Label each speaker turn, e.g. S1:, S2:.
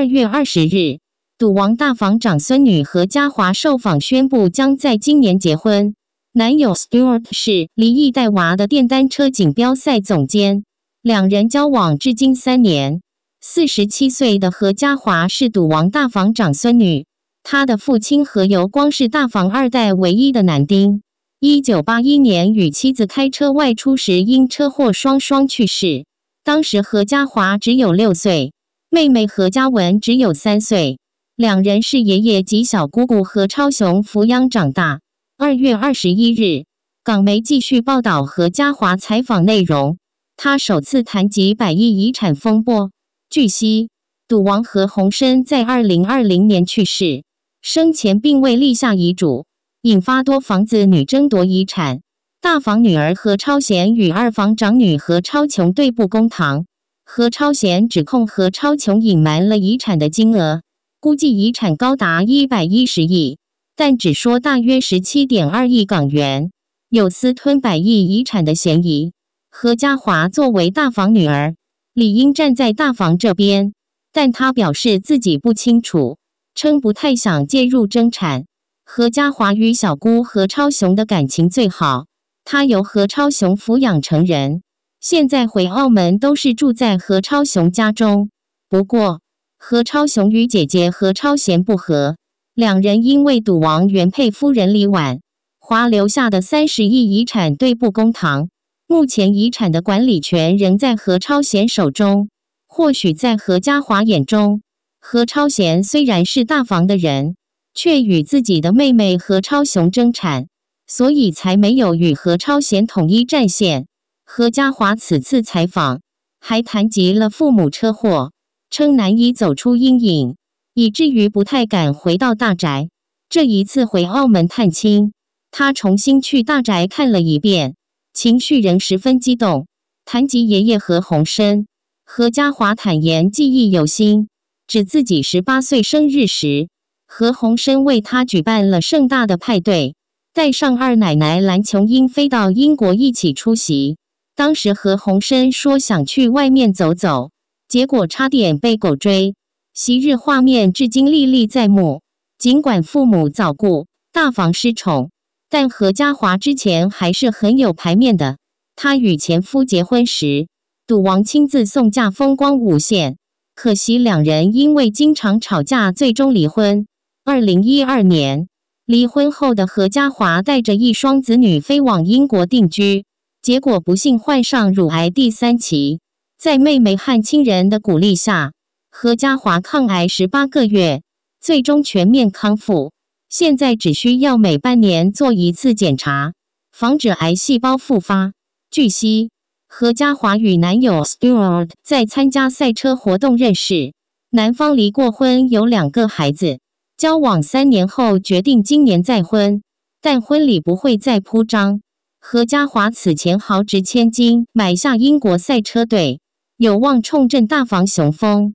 S1: 二月二十日，赌王大房长孙女何家华受访宣布，将在今年结婚。男友 Stuart 是离异带娃的电单车锦标赛总监，两人交往至今三年。四十七岁的何家华是赌王大房长孙女，她的父亲何猷光是大房二代唯一的男丁。一九八一年，与妻子开车外出时因车祸双双去世，当时何家华只有六岁。妹妹何嘉文只有三岁，两人是爷爷及小姑姑何超雄抚养长大。二月二十一日，港媒继续报道何家华采访内容，他首次谈及百亿遗产风波。据悉，赌王何鸿燊在二零二零年去世，生前并未立下遗嘱，引发多房子女争夺遗产。大房女儿何超贤与二房长女何超琼对簿公堂。何超贤指控何超琼隐瞒了遗产的金额，估计遗产高达一百一十亿，但只说大约十七点二亿港元，有私吞百亿遗产的嫌疑。何家华作为大房女儿，理应站在大房这边，但他表示自己不清楚，称不太想介入争产。何家华与小姑何超雄的感情最好，她由何超雄抚养成人。现在回澳门都是住在何超雄家中。不过，何超雄与姐姐何超贤不和，两人因为赌王原配夫人李婉华留下的三十亿遗产对簿公堂。目前遗产的管理权仍在何超贤手中。或许在何家华眼中，何超贤虽然是大房的人，却与自己的妹妹何超雄争产，所以才没有与何超贤统一战线。何家华此次采访还谈及了父母车祸，称难以走出阴影，以至于不太敢回到大宅。这一次回澳门探亲，他重新去大宅看了一遍，情绪仍十分激动。谈及爷爷何鸿燊，何家华坦言记忆犹新，指自己十八岁生日时，何鸿燊为他举办了盛大的派对，带上二奶奶蓝琼英飞到英国一起出席。当时何鸿燊说想去外面走走，结果差点被狗追。昔日画面至今历历在目。尽管父母早故，大房失宠，但何家华之前还是很有牌面的。他与前夫结婚时，赌王亲自送嫁，风光无限。可惜两人因为经常吵架，最终离婚。二零一二年，离婚后的何家华带着一双子女飞往英国定居。结果不幸患上乳癌第三期，在妹妹和亲人的鼓励下，何家华抗癌十八个月，最终全面康复。现在只需要每半年做一次检查，防止癌细胞复发。据悉，何家华与男友 Stewart 在参加赛车活动认识，男方离过婚，有两个孩子。交往三年后决定今年再婚，但婚礼不会再铺张。何家华此前豪掷千金买下英国赛车队，有望重振大房雄风。